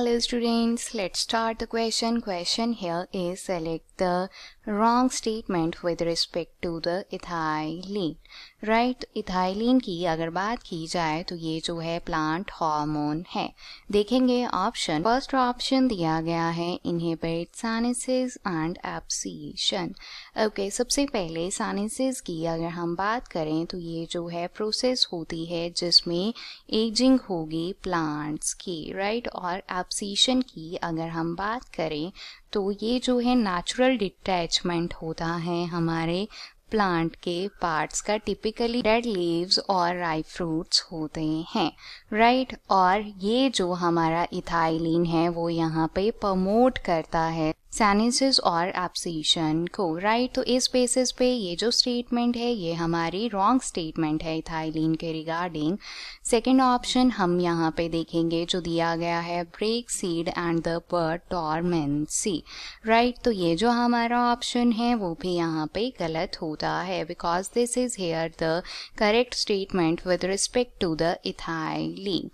Hello students, let's start the question. Question here is select the wrong statement with respect to the ethylene right right? Ethylene की अगर बात की जाए तो ये जो है प्लांट हार्मोन है देखेंगे ऑप्शन फर्स्ट ऑप्शन दिया गया है inhibit senescence and abscission okay सबसे पहले साइनेसिस की अगर हम बात करें तो ये जो है प्रोसेस होती है जिसमें एजिंग होगी प्लांट्स की राइट right? और एप सब्सीशन की अगर हम बात करें तो ये जो है नेचुरल डिटैचमेंट होता है हमारे प्लांट के पार्ट्स का टिपिकली रेड लीव्स और राइप फ्रूट्स होते हैं राइट और ये जो हमारा इथाइलिन है वो यहाँ पे प्रमोट करता है सैनिसिस और एप्सीशन को राइट तो इस बेसिस पे ये जो स्टेटमेंट है ये हमारी रॉन्ग स्टेटमेंट है इथाइलिन के रिगार्डिंग सेकेंड ऑप्शन हम यहाँ पे देखेंगे जो दिया गया है break seed and the bud dormancy right तो ये जो हमारा ऑप्शन है वो भी यहाँ पे गलत होता है because this is here the correct statement with respect to the ethylene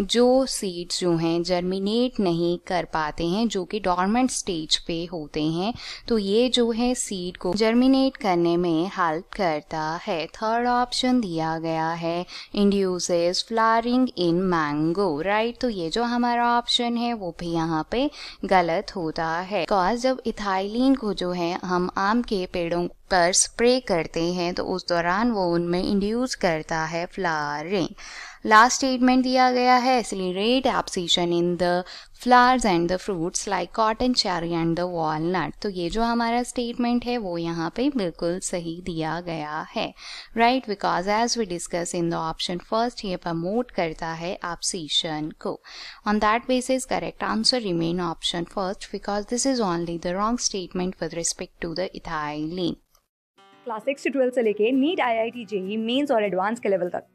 जो सीड्स जो हैं जर्मिनेट नहीं कर पाते हैं जो कि डॉर्मेंट स्टेज पे होते हैं तो ये जो है सीड को जर्मिनेट करने में हेल्प करता है थर्ड ऑप्शन दिया गया है induces flowering in mango right तो ये जो हमारा ऑप्शन है वो भी यहाँ पे गलत होता है बिकॉज जब इथाइलिन को जो है हम आम के पेड़ों पर स्प्रे करते हैं तो उस दौरान वो उनमें इंड्यूस करता है फ्लारिंग लास्ट स्टेटमेंट दिया गया है accelerate abscission in the flowers and the fruits like cotton cherry and the walnut तो ये जो हमारा स्टेटमेंट है वो यहाँ पे बिल्कुल सही दिया गया है right because as we discuss in the option first ये प्रमोट करता है एप्सीशन को on that basis correct answer remain option first because this is only the wrong statement with respect to the ethylene class six से twelfth से लेके NEET I I T JEE Mains और advance के level तक